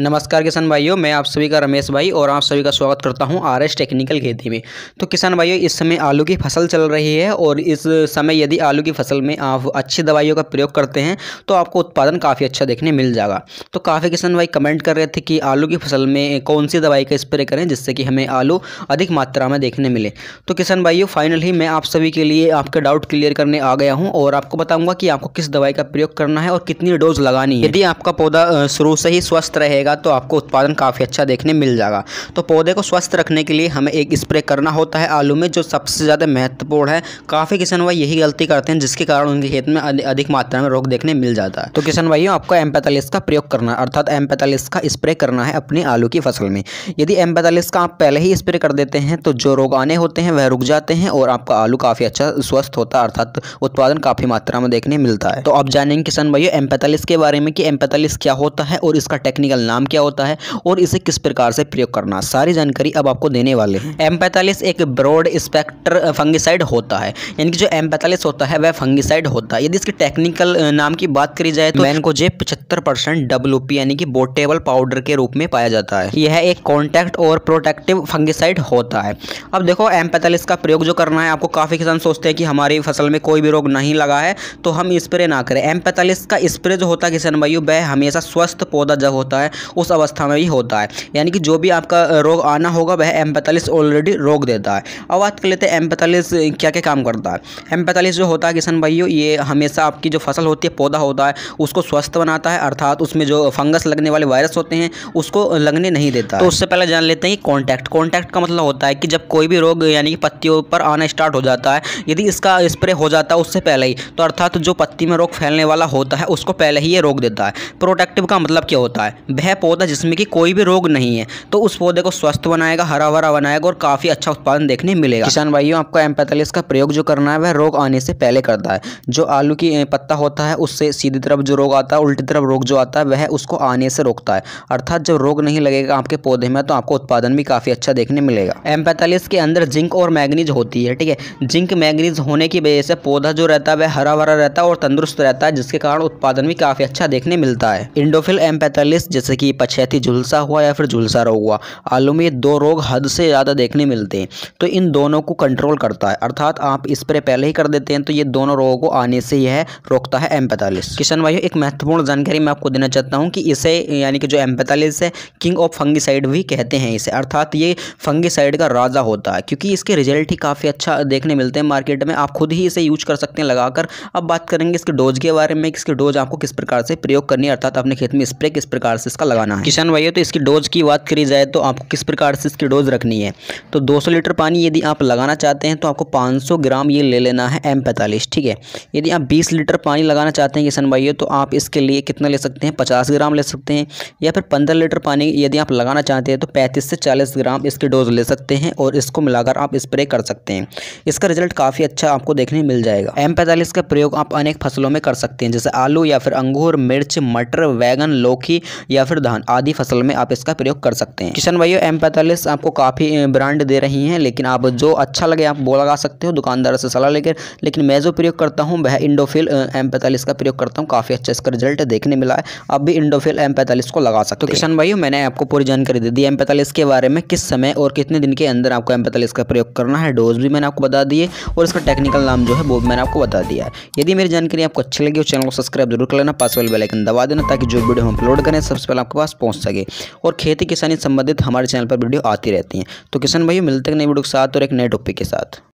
नमस्कार किसान भाइयों मैं आप सभी का रमेश भाई और आप सभी का स्वागत करता हूं आर एस टेक्निकल खेती में तो किसान भाइयों इस समय आलू की फसल चल रही है और इस समय यदि आलू की फसल में आप अच्छी दवाइयों का प्रयोग करते हैं तो आपको उत्पादन काफ़ी अच्छा देखने मिल जाएगा तो काफ़ी किसान भाई कमेंट कर रहे थे कि आलू की फसल में कौन सी दवाई का स्प्रे करें जिससे कि हमें आलू अधिक मात्रा में देखने मिले तो किसान भाइयों फाइनली मैं आप सभी के लिए आपके डाउट क्लियर करने आ गया हूँ और आपको बताऊँगा कि आपको किस दवाई का प्रयोग करना है और कितनी डोज लगानी है यदि आपका पौधा शुरू से ही स्वस्थ रहेगा रहेगा तो आपको उत्पादन काफ़ी अच्छा देखने मिल जाएगा तो पौधे को स्वस्थ रखने के लिए हमें एक स्प्रे करना होता है आलू में जो सबसे ज़्यादा महत्वपूर्ण है काफ़ी किसान भाई यही गलती करते हैं जिसके कारण उनके खेत में अधिक मात्रा में रोग देखने मिल जाता है तो किसान भाइयों आपको एम का प्रयोग करना अर्थात एम का स्प्रे करना है अपनी आलू की फसल में यदि एम का आप पहले ही स्प्रे कर देते हैं तो जो रोग आने होते हैं वह रुक जाते हैं और आपका आलू काफ़ी अच्छा स्वस्थ होता है अर्थात उत्पादन काफ़ी मात्रा में देखने मिलता है तो आप जानेंगे किसान भाइयों एम के बारे में कि एम क्या होता है और इसका टेक्निकल नाम नाम क्या होता है और इसे किस प्रकार से प्रयोग करना सारी जानकारी अब आपको देने वाले हैं एम एक ब्रॉड स्पेक्टर फंगिसाइड होता है यानी कि जो एम होता है वह फंगिसाइड होता है यदि इसके टेक्निकल नाम की बात करी जाए तो मैनकोजेब पचहत्तर परसेंट डब्ल्यू यानी कि बोटेबल पाउडर के रूप में पाया जाता है यह एक कॉन्टैक्ट और प्रोटेक्टिव फंगिसाइड होता है अब देखो एम का प्रयोग जो करना है आपको काफ़ी किसान सोचते हैं कि हमारी फसल में कोई भी रोग नहीं लगा है तो हम स्प्रे ना करें एम का स्प्रे जो होता है किसान भाइयों वह हमेशा स्वस्थ पौधा जब होता है उस अवस्था में ही होता है यानी कि जो भी आपका रोग आना होगा वह एम ऑलरेडी रोक देता है अब बात कर लेते हैं एम पैंतालीस क्या क्या काम करता है एम जो होता है किसान भाइयों ये हमेशा आपकी जो फसल होती है पौधा होता है उसको स्वस्थ बनाता है अर्थात उसमें जो फंगस लगने वाले वायरस होते हैं उसको लगने नहीं देता तो उससे पहले जान लेते हैं कॉन्टैक्ट कॉन्टैक्ट का मतलब होता है कि जब कोई भी रोग यानी कि पत्तियों पर आना स्टार्ट हो जाता है यदि इसका स्प्रे हो जाता है उससे पहले ही तो अर्थात जो पत्ती में रोग फैलने वाला होता है उसको पहले ही ये रोक देता है प्रोटेक्टिव का मतलब क्या होता है वह पौधा जिसमें कि कोई भी रोग नहीं है तो उस पौधे को स्वस्थ बनाएगा हरा भरा बनाएगा और काफ़ी अच्छा उत्पादन देखने मिलेगा किसान भाइयों आपको एम पैंतालीस का प्रयोग जो करना है वह रोग आने से पहले करता है जो आलू की पत्ता होता है उससे सीधी तरफ जो रोग आता है उल्टी तरफ रोग जो आता है वह उसको आने से रोकता है अर्थात जब रोग नहीं लगेगा आपके पौधे में तो आपको उत्पादन भी काफ़ी अच्छा देखने मिलेगा एम पैंतालीस के अंदर जिंक और मैगनीज होती है ठीक है जिंक मैगनीज होने की वजह से पौधा जो रहता है वह हरा भरा रहता है और तंदुरुस्त रहता है जिसके कारण उत्पादन भी काफ़ी अच्छा देखने मिलता है इंडोफिल एम पैंतालीस जैसे कि पछेती झुलसा हुआ या फिर झुलसा रोग हुआ आलू में ये दो रोग हद से ज़्यादा देखने मिलते हैं तो इन दोनों को कंट्रोल करता है अर्थात आप स्प्रे पहले ही कर देते हैं तो ये दोनों रोगों को आने से यह रोकता है एम पैंतालीस किशन भाई एक महत्वपूर्ण जानकारी मैं आपको देना चाहता हूँ कि इसे यानी कि जो एम पैंतालीस है किंग ऑफ फंगिसाइड भी कहते हैं इसे अर्थात ये फंगिसाइड का राजा होता है क्योंकि इसके रिजल्ट ही काफ़ी अच्छा देखने मिलते हैं मार्केट में आप खुद ही इसे यूज कर सकते हैं लगाकर अब बात करेंगे इसके डोज के बारे में इसकी डोज आपको किस प्रकार से प्रयोग करनी है अर्थात अपने खेत में स्प्रे किस प्रकार से इसका लगाना है किसान भाइयों तो इसकी डोज की बात करी जाए तो आपको किस प्रकार से इसकी डोज रखनी है तो 200 लीटर पानी यदि आप लगाना चाहते हैं तो आपको 500 ग्राम ये ले लेना है एम पैंतालीस ठीक है यदि आप 20 लीटर पानी लगाना चाहते हैं किसान भाइयों तो आप इसके लिए कितना ले सकते हैं पचास ग्राम ले सकते हैं या फिर पंद्रह लीटर पानी यदि आप लगाना चाहते हैं तो पैंतीस से चालीस ग्राम इसकी डोज ले सकते हैं और इसको मिलाकर आप स्प्रे कर सकते हैं इसका रिजल्ट काफ़ी अच्छा आपको देखने मिल जाएगा एम का प्रयोग आप अनेक फसलों में कर सकते हैं जैसे आलू या फिर अंगूर मिर्च मटर वैगन लौकी या फिर मसूर धान आदि फसल में आप इसका प्रयोग कर सकते हैं किशन भाइयों एम पैंतालीस आपको काफ़ी ब्रांड दे रही हैं लेकिन आप जो अच्छा लगे आप वो लगा सकते हो दुकानदार से सलाह लेकर लेकिन मैं जो प्रयोग करता हूँ वह इंडोफिल एम पैंतालीस का प्रयोग करता हूँ काफ़ी अच्छा इसका रिजल्ट देखने मिला है आप भी इंडोफिल एम पैंतालीस को लगा सकते हो तो किशन भाइयों मैंने आपको पूरी जानकारी दे दी एम पैंतालीस के बारे में किस समय और कितने दिन के अंदर आपको एम पैंतालीस का प्रयोग करना है डोज भी मैंने आपको बता दिए और इसका टेक्निकल नाम जो है वो मैंने आपको बता दिया यदि मेरी जानकारी आपको अच्छी लगी चैनल को सब्सक्राइब जरूर कर लेना पास वाले बेलाइकन दबा देना ताकि जो वीडियो हम अपलोड करें सबसे पहले आपके पास पहुँच सके और खेती किसानी संबंधित हमारे चैनल पर वीडियो आती रहती हैं तो किसान भाई मिलते हैं नई वीडियो के साथ और एक नए टॉपिक के साथ